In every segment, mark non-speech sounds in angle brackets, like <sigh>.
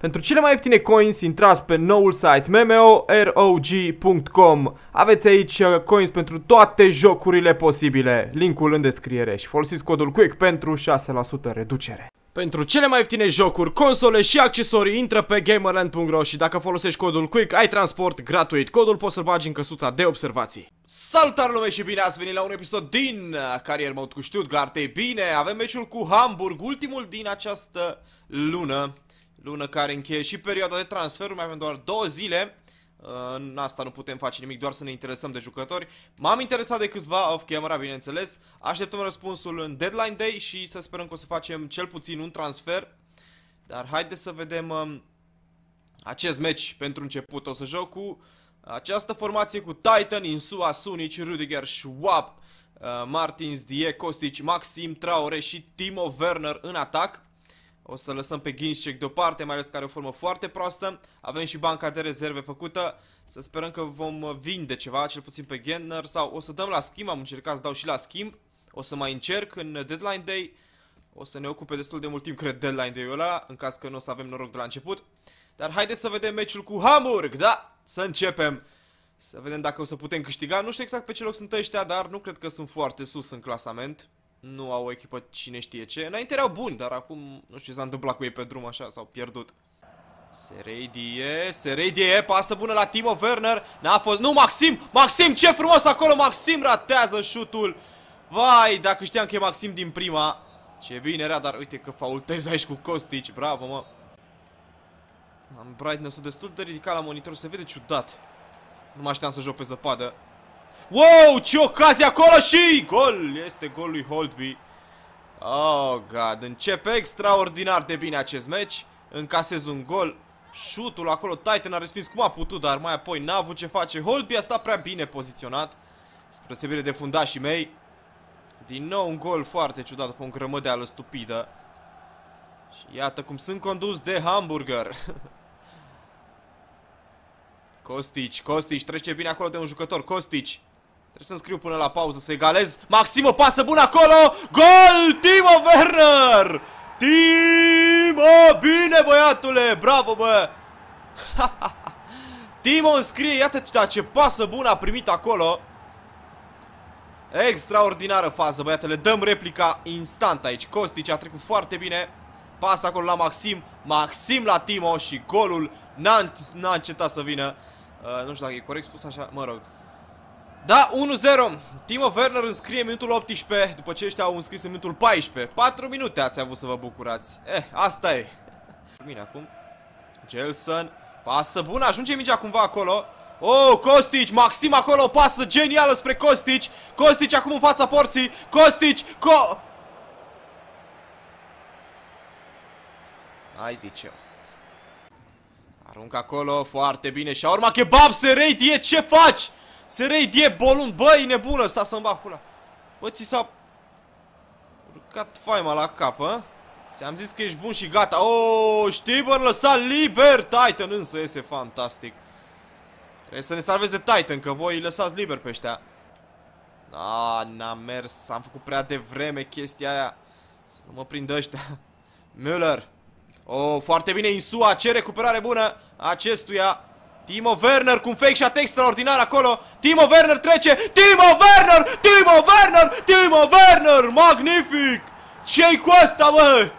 Pentru cele mai ieftine coins, intrați pe noul site mmorog.com. Aveți aici uh, coins pentru toate jocurile posibile. Linkul în descriere și folosiți codul QUICK pentru 6% reducere. Pentru cele mai ieftine jocuri, console și accesorii, intră pe gamerland.ro și dacă folosești codul QUICK, ai transport gratuit. Codul poți să-l bagi în căsuța de observații. Salutare lume și bine ați venit la un episod din uh, Carier Mode cu Stuttgart. Ei bine, avem meciul cu Hamburg, ultimul din această lună lună care încheie și perioada de transfer, mai avem doar două zile. Uh, în asta nu putem face nimic, doar să ne interesăm de jucători. M-am interesat de câțiva off-camera, bineînțeles. Așteptăm răspunsul în deadline day și să sperăm că o să facem cel puțin un transfer. Dar haideți să vedem um, acest meci pentru început. O să joc cu această formație cu Titan, Insua, Sunic, Rudiger, Schwab, uh, Martins, Die, Costici, Maxim, Traore și Timo Werner în atac. O să lăsăm pe Ginșcek deoparte, mai ales care o formă foarte proastă. Avem și banca de rezerve făcută. Să sperăm că vom vinde ceva, cel puțin pe Genner. Sau o să dăm la schimb, am încercat să dau și la schimb. O să mai încerc în deadline day. O să ne ocupe destul de mult timp, cred, deadline day-ul ăla, în caz că nu o să avem noroc de la început. Dar haideți să vedem meciul cu Hamburg, da? Să începem! Să vedem dacă o să putem câștiga. Nu știu exact pe ce loc sunt ăștia, dar nu cred că sunt foarte sus în clasament nu au o echipă cine știe ce. Înainte erau buni, dar acum nu știu ce s-a întâmplat cu ei pe drum așa, s-au pierdut. se Seredie, pasă bună la Timo Werner, n-a fost, nu, Maxim, Maxim, ce frumos acolo, Maxim ratează șutul. Vai, dacă știam că e Maxim din prima, ce bine era, dar uite că faultez aici cu Kostic, bravo, mă. Am brightness-ul destul de ridicat la monitor, se vede ciudat. Nu mă așteptam să joc pe zăpadă. Wow, ce ocazie acolo și gol! Este gol lui Holtby. Oh, God. Începe extraordinar de bine acest meci. Încasez un gol. Șutul acolo, Titan a respins cum a putut, dar mai apoi n-a avut ce face. Holtby a stat prea bine poziționat. Spre sebire de fundașii mei. Din nou un gol foarte ciudat după un grămădeală stupidă. Și iată cum sunt condus de hamburger. Costici, <laughs> Costici, trece bine acolo de un jucător, Costici. Trebuie să-mi scriu până la pauză să egalez. Maximă pasă bună acolo! Gol! Timo Werner! Timo! Bine, băiatule! Bravo, bă! <laughs> Timo înscrie, iată da, ce pasă bună a primit acolo. Extraordinară fază, băiatele. Dăm replica instant aici. Costici a trecut foarte bine. Pasă acolo la Maxim. Maxim la Timo și golul n-a încetat să vină. Uh, nu știu dacă e corect spus așa, mă rog. Da, 1-0. Timo Werner înscrie minutul 18, după ce ăștia au înscris în minutul 14. 4 minute ați avut să vă bucurați. Eh, asta e. Bine, acum. Gelson. Pasă bună, ajunge mingea cumva acolo. Oh, Costici, Maxim acolo, pasă genială spre Costici. Costici acum în fața porții. Costici, co... Hai zice eu. Arunc acolo, foarte bine. Și a urmat kebab, Sereidie, ce faci? Se rei die bolun. Bă, e nebună. Sta să-mi bag pula. Bă, ți s-a... Urcat faima la cap, a? Ți-am zis că ești bun și gata. O, știi, bă, lăsa liber Titan. Însă iese fantastic. Trebuie să ne salveze Titan, că voi îi lăsați liber pe ăștia. A, n-a mers. Am făcut prea devreme chestia aia. Să nu mă prindă ăștia. <laughs> Müller. O, foarte bine, Insua, ce recuperare bună acestuia. Timo Werner cu un fake shot extraordinar acolo. Timo Werner trece. Timo Werner! Timo Werner! Timo Werner! Magnific! Ce-i cu asta, bă?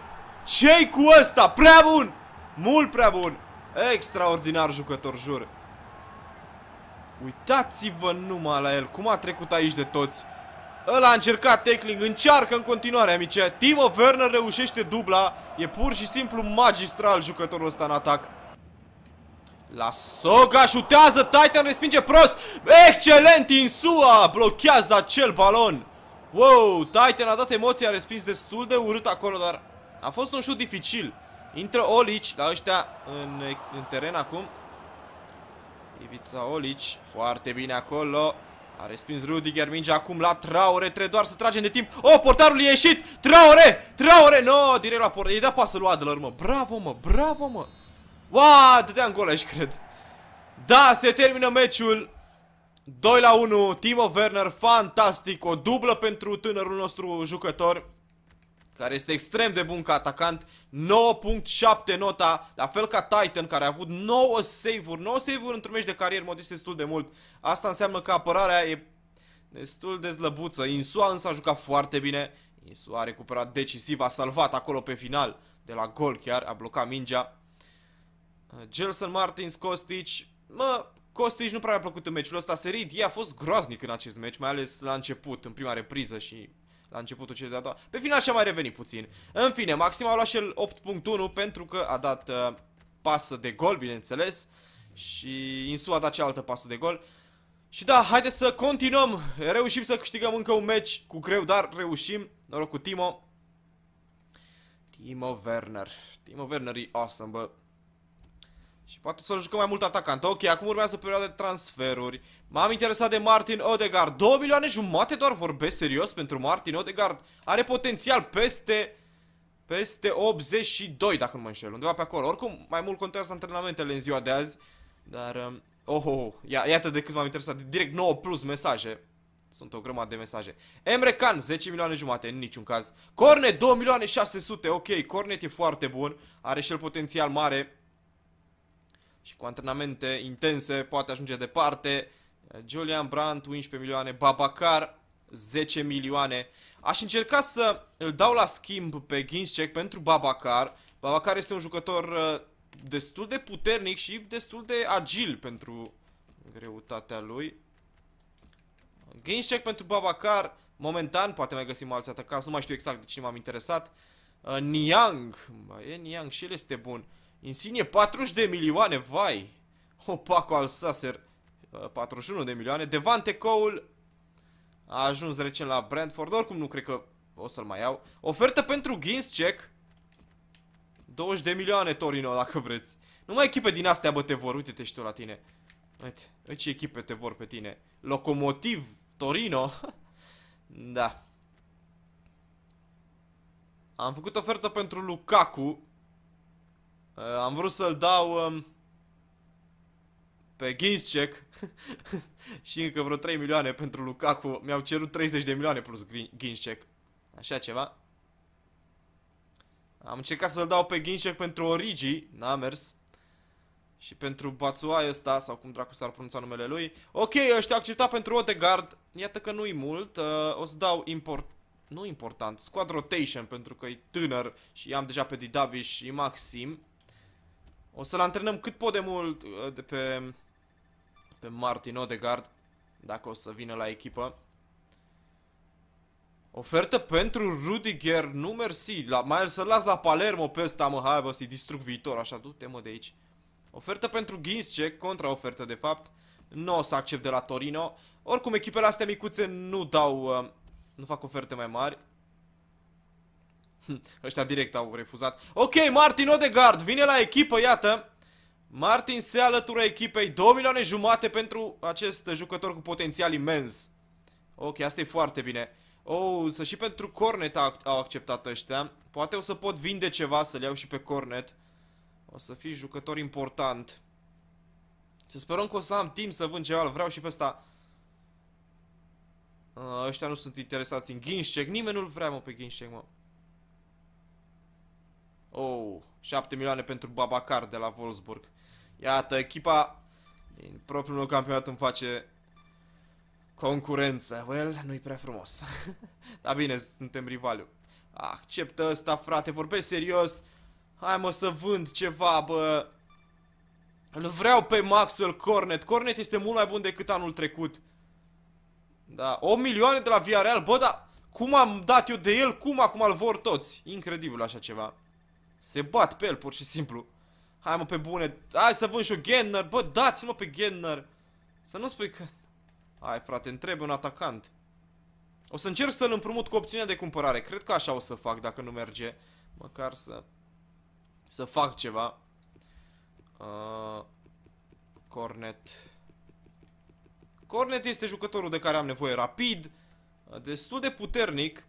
Ce-i cu asta? Prea bun! Mult prea bun! Extraordinar jucător, jur. Uitați-vă numai la el. Cum a trecut aici de toți? Ăla a încercat tackling, încearcă în continuare, amice. Timo Werner reușește dubla. E pur și simplu magistral jucătorul ăsta în atac. La Soga șutează, Titan respinge prost. Excelent, Insua blochează acel balon. Wow, Titan a dat emoția, a respins destul de urât acolo, dar a fost un șut dificil. Intră Olici la ăștia în, în teren acum. Ivița Olici, foarte bine acolo. A respins Rudiger minge acum la Traore, trebuie doar să tragem de timp. Oh, portarul e ieșit! Traore! Traore! No, direct la portarul. E a dat pasă lui Adler, mă. Bravo, mă, bravo, mă. Wow, dădeam gol aici, cred. Da, se termină meciul. 2 la 1, Timo Werner, fantastic, o dublă pentru tânărul nostru jucător care este extrem de bun ca atacant, 9.7 nota, la fel ca Titan, care a avut 9 save-uri, 9 save-uri într-un meci de carieră, mod este destul de mult. Asta înseamnă că apărarea e destul de slăbuță. Insua însă a jucat foarte bine, Insua a recuperat decisiv, a salvat acolo pe final, de la gol chiar, a blocat mingea. Uh, Gelson Martins, Costici. Mă, Costici nu prea mi-a plăcut în meciul ăsta. Serid, a fost groaznic în acest meci, mai ales la început, în prima repriză și la începutul celei de-a doua. Pe final și-a mai revenit puțin. În fine, Maxim a luat și el 8.1 pentru că a dat uh, pasă de gol, bineînțeles. Și Insu a dat cealaltă pasă de gol. Și da, haideți să continuăm. Reușim să câștigăm încă un meci cu greu, dar reușim. Noroc cu Timo. Timo Werner. Timo Werner e awesome, bă. Și poate să jucăm mai mult atacant. Ok, acum urmează perioada de transferuri. M-am interesat de Martin Odegaard. 2 milioane jumate doar vorbesc serios pentru Martin Odegaard. Are potențial peste... Peste 82, dacă nu mă înșel, undeva pe acolo. Oricum, mai mult contează antrenamentele în ziua de azi. Dar, um, oh, oh, oh. Ia, iată de cât m-am interesat. Direct 9 plus mesaje. Sunt o grămadă de mesaje. Emre Can, 10 milioane jumate, în niciun caz. Cornet, 2 milioane 600, ok, Cornet e foarte bun. Are și el potențial mare și cu antrenamente intense poate ajunge departe. Julian Brandt, 11 milioane, Babacar, 10 milioane. Aș încerca să îl dau la schimb pe Ginzcek pentru Babacar. Babacar este un jucător uh, destul de puternic și destul de agil pentru greutatea lui. Ginzcek pentru Babacar, momentan, poate mai găsim alți atacați, nu mai știu exact de cine m-am interesat. Uh, Niang, e Niang și el este bun. Insigne 40 de milioane, vai! Opaco Sasser 41 uh, de milioane. Devante Cole a ajuns recent la Brentford. Oricum nu cred că o să-l mai iau. Ofertă pentru Ginszczek. 20 de milioane Torino, dacă vreți. Numai echipe din astea, bă, te vor. Uite-te și tu la tine. Uite, ce echipe te vor pe tine. Locomotiv Torino. <laughs> da. Am făcut ofertă pentru Lukaku. Uh, am vrut să-l dau um, pe Ginszek <laughs> și încă vreo 3 milioane pentru Lukaku. Mi-au cerut 30 de milioane plus Ginszek. Așa ceva. Am încercat să-l dau pe Ginszek pentru Origi. N-a mers. Și pentru Batsuai ăsta, sau cum dracu s-ar pronunța numele lui. Ok, ăștia acceptat pentru Odegaard. Iată că nu-i mult. Uh, o să dau import nu important, squad rotation pentru că e tânăr și am deja pe Didavi și Maxim. O să-l antrenăm cât pot de mult uh, de pe, pe Martin Odegaard, dacă o să vină la echipă. Ofertă pentru Rudiger, nu mersi, la, mai să-l las la Palermo pe ăsta, mă, hai bă, să-i distrug viitor, așa, du-te mă de aici. Ofertă pentru Ginzce, contraofertă de fapt, nu o să accept de la Torino. Oricum, echipele astea micuțe nu dau, uh, nu fac oferte mai mari. Hm, ăștia direct au refuzat. Ok, Martin Odegaard vine la echipă, iată. Martin se alătură echipei. 2 milioane jumate pentru acest jucător cu potențial imens. Ok, asta e foarte bine. Oh, să și pentru Cornet au acceptat ăștia. Poate o să pot vinde ceva să le iau și pe Cornet. O să fii jucător important. Să sperăm că o să am timp să vând ceva, vreau și pe ăsta. ăștia nu sunt interesați în Ginșec. nimeni nu-l vrea mă pe Ginșec, mă. Oh, 7 milioane pentru Babacar de la Wolfsburg. Iată, echipa din propriul meu campionat îmi face concurență. Well, nu-i prea frumos. <laughs> Dar bine, suntem rivali. Acceptă ăsta, frate, vorbești serios. Hai mă să vând ceva, bă. Îl vreau pe Maxwell Cornet. Cornet este mult mai bun decât anul trecut. Da, 8 milioane de la Villarreal, bă, dar cum am dat eu de el, cum acum îl vor toți? Incredibil așa ceva. Se bat pe el, pur și simplu. Hai mă, pe bune. Hai să vând și o Gennar. Bă, dați-mă pe Gennar. Să nu spui că... Hai, frate, îmi trebuie un atacant. O să încerc să-l împrumut cu opțiunea de cumpărare. Cred că așa o să fac dacă nu merge. Măcar să... Să fac ceva. Uh, Cornet. Cornet este jucătorul de care am nevoie rapid. Uh, destul de puternic.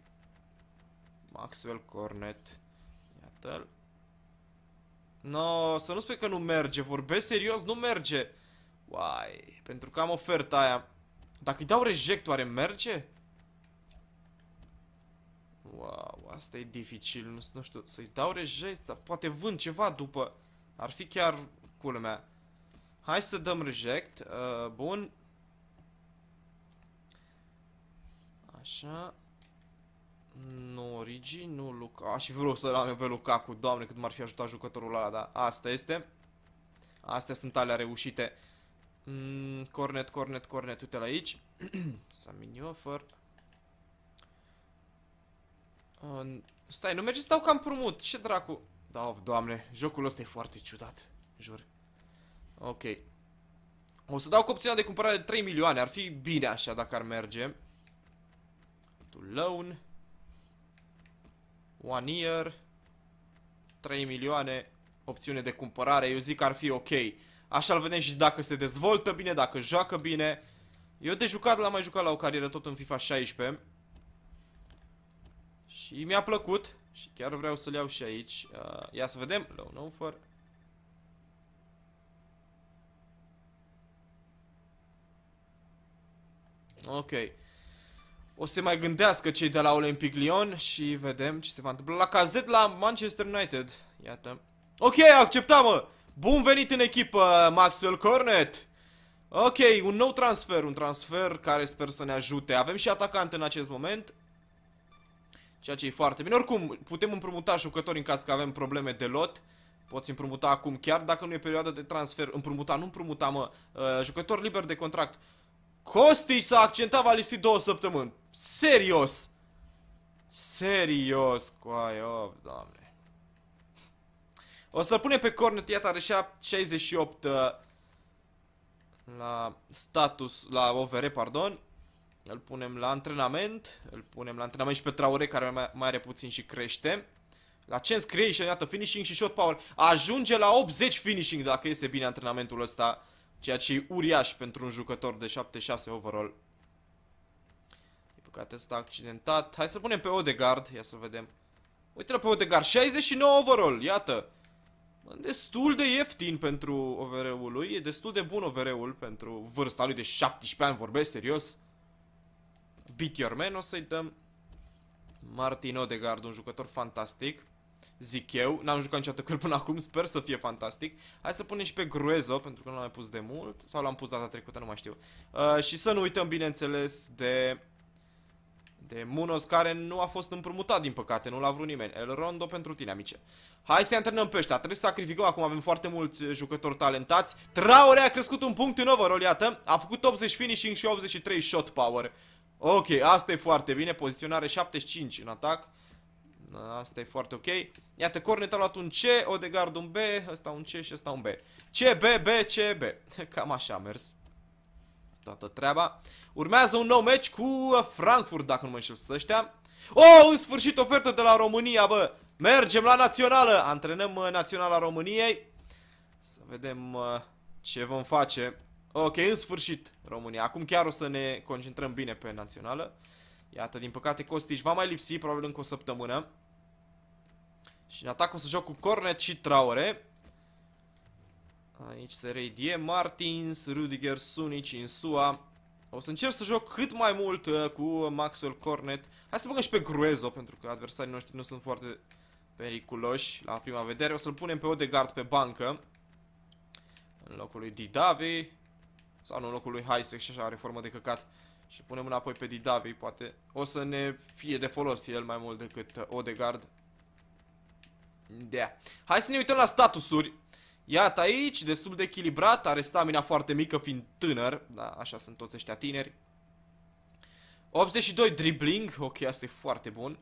Maxwell Cornet. Iată-l. No, să nu spui că nu merge, vorbesc serios, nu merge Uai, pentru că am oferta aia Dacă îi dau reject, oare merge? Wow, asta e dificil, nu, nu știu, să-i dau reject, dar poate vând ceva după Ar fi chiar culmea Hai să dăm reject, uh, bun Așa nu Rigi, nu Luca. Aș fi vrut să-l pe Luca pe Doamne, cât m-ar fi ajutat jucătorul ăla, dar asta este. Astea sunt alea reușite. Mm, cornet, cornet, cornet, uite la aici. <clears throat> mini offer. Uh, stai, nu merge să dau cam prumut. Ce dracu? Da, doamne, jocul ăsta e foarte ciudat. Jur. Ok. O să dau cu opțiunea de cumpărare de 3 milioane. Ar fi bine așa dacă ar merge. Tu loan. One year. 3 milioane. Opțiune de cumpărare. Eu zic că ar fi ok. Așa-l vedem și dacă se dezvoltă bine, dacă joacă bine. Eu de jucat l-am mai jucat la o carieră tot în FIFA 16. Și mi-a plăcut. Și chiar vreau să-l iau și aici. Uh, ia să vedem. Low no for. Ok. O să se mai gândească cei de la Olympic Lyon și vedem ce se va întâmpla. La cazet la Manchester United. Iată. Ok, acceptam, Bun venit în echipă, Maxwell Cornet! Ok, un nou transfer, un transfer care sper să ne ajute. Avem și atacant în acest moment. Ceea ce e foarte bine. Oricum, putem împrumuta jucători în caz că avem probleme de lot. Poți împrumuta acum, chiar dacă nu e perioada de transfer. Împrumuta, nu împrumuta, mă. Uh, jucător liber de contract. Costi s-a accentat, va lipsi două săptămâni. Serios! Serios, coai, oh, doamne. O să l punem pe Cornet, iată, are 68 uh, la status, la OVR, pardon. Îl punem la antrenament, îl punem la antrenament și pe Traore, care mai, are puțin și crește. La chance creation, iată, finishing și shot power. Ajunge la 80 finishing dacă este bine antrenamentul ăsta, ceea ce e uriaș pentru un jucător de 76 overall păcate ăsta accidentat. Hai să punem pe Odegaard, ia să vedem. Uite-l pe Odegaard, 69 overall, iată. Destul de ieftin pentru ovr ul lui, e destul de bun OVR-ul pentru vârsta lui de 17 ani, vorbesc serios. Beat your man, o să-i dăm. Martin Odegaard, un jucător fantastic zic eu. N-am jucat niciodată cu el până acum, sper să fie fantastic. Hai să punem și pe Gruezo, pentru că nu l-am mai pus de mult. Sau l-am pus data trecută, nu mai știu. Uh, și să nu uităm, bineînțeles, de de Munos care nu a fost împrumutat, din păcate, nu l-a vrut nimeni. El Rondo pentru tine, amice. Hai să antrenăm pe ăștia, trebuie să sacrificăm, acum avem foarte mulți eh, jucători talentați. Traore a crescut un punct în overall, iată, a făcut 80 finishing și 83 shot power. Ok, asta e foarte bine, poziționare 75 în atac. Asta e foarte ok. Iată, Cornet a luat un C, Odegaard un B, ăsta un C și ăsta un B. C, B, B, C, B. <laughs> Cam așa a mers toată treaba. Urmează un nou meci cu uh, Frankfurt, dacă nu mă înșel ăștia. O, Oh, în sfârșit ofertă de la România, bă! Mergem la națională! Antrenăm uh, naționala României. Să vedem uh, ce vom face. Ok, în sfârșit, România. Acum chiar o să ne concentrăm bine pe națională. Iată, din păcate, Costiș va mai lipsi, probabil încă o săptămână. Și în atac o să joc cu Cornet și Traore. Aici se reidie Martins, Rudiger, Sunic, Insua. O să încerc să joc cât mai mult uh, cu Maxwell Cornet. Hai să băgăm și pe Gruezo, pentru că adversarii noștri nu sunt foarte periculoși la prima vedere. O să-l punem pe Odegaard pe bancă. În locul lui Didavi. Sau nu, în locul lui Heisek și așa are formă de căcat. Și punem înapoi pe Didavi, poate. O să ne fie de folos el mai mult decât uh, Odegaard. Da. Hai să ne uităm la statusuri. Iată aici, destul de echilibrat, are stamina foarte mică fiind tânăr, da, așa sunt toți ăștia tineri. 82 dribbling, ok, asta e foarte bun.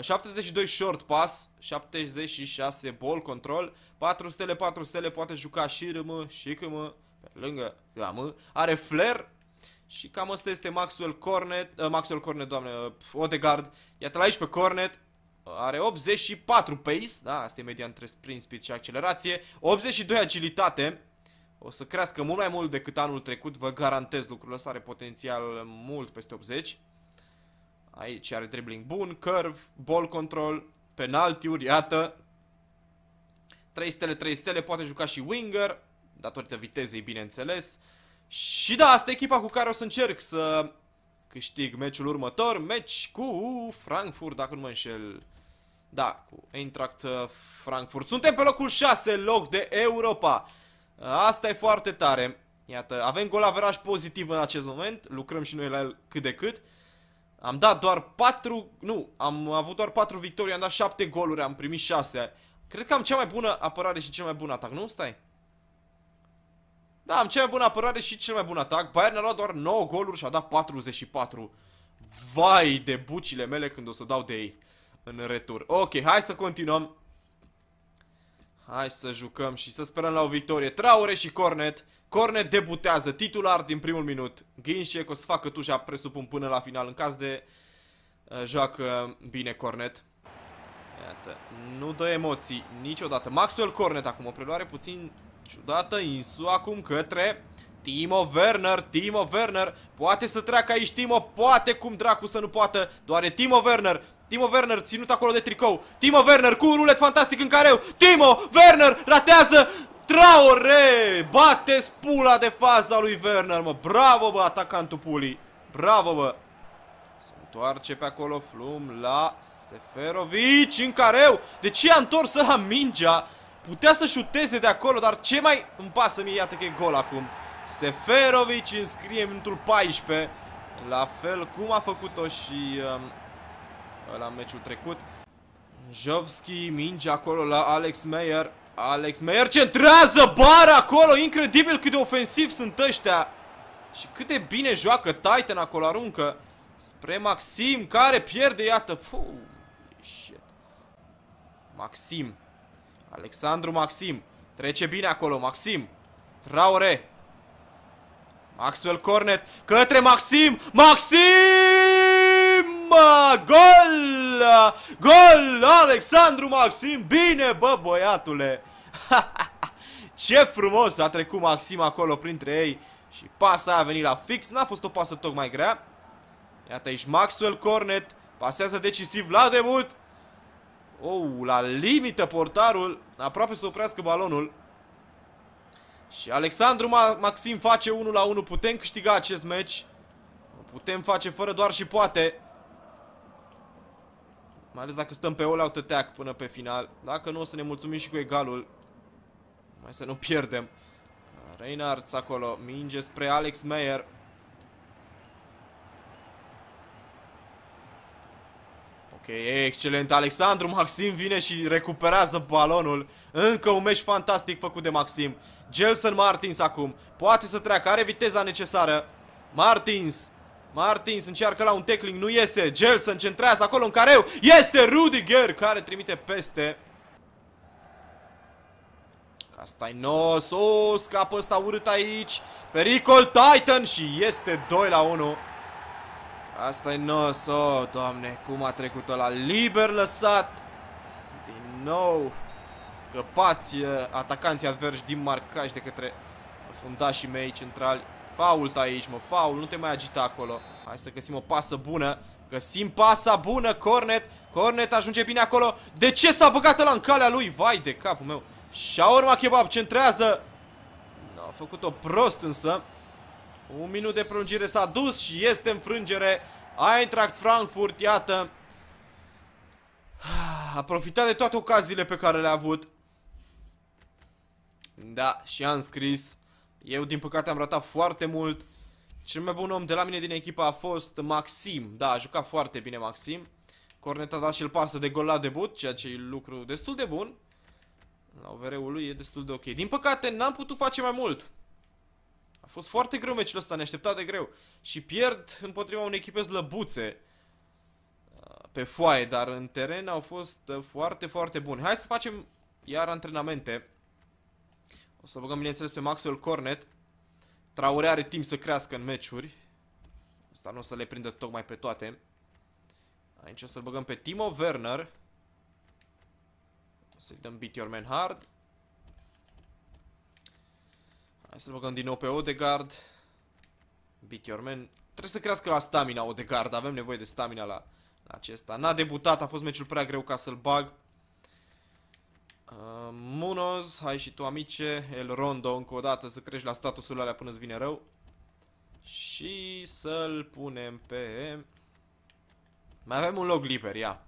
72 uh, short pass, 76 ball control, 4 stele, 4 stele, poate juca și râmă, și câmă, pe lângă gamă. Are flair și cam asta este Maxwell Cornet, uh, Maxwell Cornet, doamne, uh, Odegaard. Iată-l aici pe Cornet, are 84 pace, da, asta e media între sprint speed și accelerație, 82 agilitate, o să crească mult mai mult decât anul trecut, vă garantez lucrul ăsta, are potențial mult peste 80. Aici are dribbling bun, curve, ball control, penaltiuri, iată. 3 stele, 3 stele, poate juca și winger, datorită vitezei, bineînțeles. Și da, asta e echipa cu care o să încerc să câștig meciul următor, meci cu Frankfurt, dacă nu mă înșel. Da, cu Eintracht uh, Frankfurt. Suntem pe locul 6, loc de Europa. Uh, asta e foarte tare. Iată, avem gol averaj pozitiv în acest moment, lucrăm și noi la el cât de cât. Am dat doar 4, nu, am avut doar 4 victorii, am dat 7 goluri, am primit 6. Cred că am cea mai bună apărare și cel mai bun atac, nu? Stai. Da, am cea mai bună apărare și cel mai bun atac. Bayern a luat doar 9 goluri și a dat 44. Vai de bucile mele când o să dau de ei în retur. Ok, hai să continuăm. Hai să jucăm și să sperăm la o victorie. Traore și Cornet. Cornet debutează titular din primul minut. Ghinșec o să facă tușa, presupun, până la final. În caz de uh, joacă bine Cornet. Iată, nu dă emoții niciodată. Maxwell Cornet acum, o preluare puțin Ciudată Insu acum către Timo Werner, Timo Werner Poate să treacă aici Timo, poate cum dracu să nu poată Doare Timo Werner Timo Werner ținut acolo de tricou Timo Werner cu un rulet fantastic în careu Timo Werner ratează Traore bate spula de faza lui Werner mă Bravo bă atacantul Puli Bravo bă se întoarce pe acolo Flum la Seferovic în careu. De ce a întors la mingea? Putea să șuteze de acolo, dar ce mai îmi pasă mie? Iată că e gol acum. Seferovic înscrie minutul 14. La fel cum a făcut-o și um, la meciul trecut. Jovski minge acolo la Alex Meyer. Alex Meyer centrează bara acolo. Incredibil cât de ofensiv sunt ăștia. Și cât de bine joacă Titan acolo. Aruncă spre Maxim care pierde. Iată. Puh, shit. Maxim Alexandru Maxim. Trece bine acolo, Maxim. Traore. Maxwell Cornet către Maxim. Maxim! Gol! Gol! Alexandru Maxim. Bine, bă, băiatule. <laughs> Ce frumos a trecut Maxim acolo printre ei. Și pasa a venit la fix. N-a fost o pasă tocmai grea. Iată aici Maxwell Cornet. Pasează decisiv la debut. Oh, la limită portarul aproape să oprească balonul. Și Alexandru Maxim face 1 la 1. Putem câștiga acest match Putem face fără doar și poate. Mai ales dacă stăm pe all-out attack până pe final. Dacă nu, o să ne mulțumim și cu egalul. Mai să nu pierdem. Reinhardt acolo. Minge spre Alex Meyer. Ok, excelent. Alexandru Maxim vine și recuperează balonul. Încă un meci fantastic făcut de Maxim. Gelson Martins acum. Poate să treacă. Are viteza necesară. Martins. Martins încearcă la un tackling. Nu iese. Gelson centrează acolo în careu. Este Rudiger care trimite peste. Castainos. O, scapă ăsta urât aici. Pericol Titan și este 2 la 1. Asta e nos, oh, doamne, cum a trecut la liber lăsat! Din nou, scăpați eh, atacanții adversi din marcaj de către fundașii mei centrali. Fault aici, mă, faul, nu te mai agita acolo. Hai să găsim o pasă bună, găsim pasa bună, Cornet, Cornet ajunge bine acolo. De ce s-a băgat la în calea lui? Vai de capul meu. Și-a urma Kebab centrează. a făcut-o prost însă. Un minut de prelungire s-a dus și este înfrângere. Eintracht Frankfurt, iată. Ah, a profitat de toate ocaziile pe care le-a avut. Da, și am scris. Eu, din păcate, am ratat foarte mult. Cel mai bun om de la mine din echipa a fost Maxim. Da, a jucat foarte bine Maxim. Corneta a dat și el pasă de gol la debut, ceea ce e lucru destul de bun. La OVR-ul lui e destul de ok. Din păcate, n-am putut face mai mult. A fost foarte greu meciul ăsta, neașteptat de greu. Și pierd împotriva unei echipe slăbuțe uh, pe foaie, dar în teren au fost uh, foarte, foarte buni. Hai să facem iar antrenamente. O să băgăm, bineînțeles, pe Maxwell Cornet. Traore are timp să crească în meciuri. Asta nu o să le prindă tocmai pe toate. Aici o să-l băgăm pe Timo Werner. O să-i dăm Beat Your Man Hard. Hai să-l băgăm din nou pe Odegaard. Beat your man. Trebuie să crească la stamina Odegaard. Avem nevoie de stamina la, la acesta. N-a debutat, a fost meciul prea greu ca să-l bag. Uh, Munoz, hai și tu amice, El Rondo încă o dată să crești la statusul alea până-ți vine rău. Și să-l punem pe... Mai avem un loc liber, ia.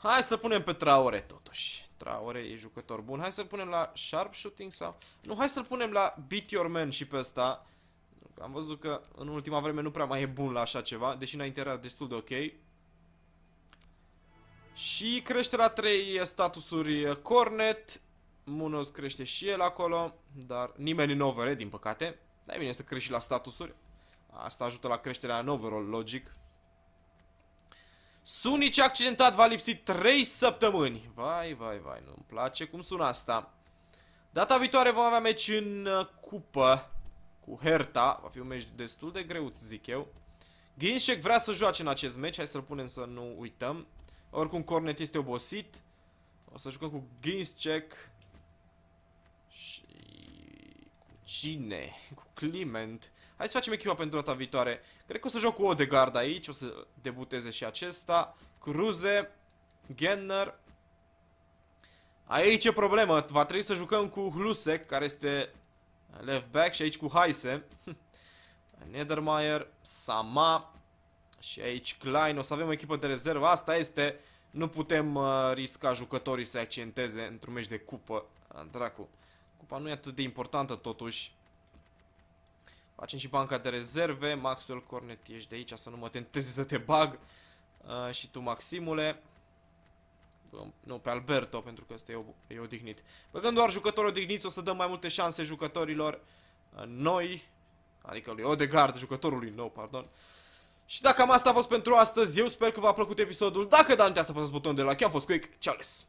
Hai să punem pe Traore totuși. Traore e jucător bun. Hai să l punem la sharp shooting sau... Nu, hai să-l punem la beat your man și pe ăsta. Am văzut că în ultima vreme nu prea mai e bun la așa ceva, deși înainte era destul de ok. Și crește la 3 statusuri Cornet. Munoz crește și el acolo, dar nimeni în overhead, din păcate. Dar e bine să crești și la statusuri. Asta ajută la creșterea în overall, logic. Sunic accidentat va lipsi 3 săptămâni. Vai, vai, vai, nu-mi place cum sună asta. Data viitoare vom avea meci în uh, cupă cu Herta. Va fi un meci destul de greu, zic eu. Ginshek vrea să joace în acest meci. Hai să-l punem să nu uităm. Oricum, Cornet este obosit. O să jucăm cu Ginshek. Și... Cu cine? Cu Clement. Hai să facem echipa pentru data viitoare. Cred că o să joc cu Odegaard aici, o să debuteze și acesta. Cruze, Genner. Aici e problemă, va trebui să jucăm cu Hlusek, care este left back și aici cu Heise. <laughs> Nedermeyer, Sama și aici Klein. O să avem o echipă de rezervă. Asta este... Nu putem uh, risca jucătorii să accenteze într-un meci de cupă, uh, dracu. Cupa nu e atât de importantă totuși. Facem și banca de rezerve. maxul Cornet, ești de aici să nu mă tentezi să te bag. Uh, și tu, Maximule. nu, pe Alberto, pentru că ăsta e, e odihnit. Băgând doar jucători odihniți, o să dăm mai multe șanse jucătorilor uh, noi. Adică lui Odegaard, jucătorului nou, pardon. Și dacă cam asta a fost pentru astăzi, eu sper că v-a plăcut episodul. Dacă da, nu te să apăsați butonul de like, eu am fost Quick, ceales!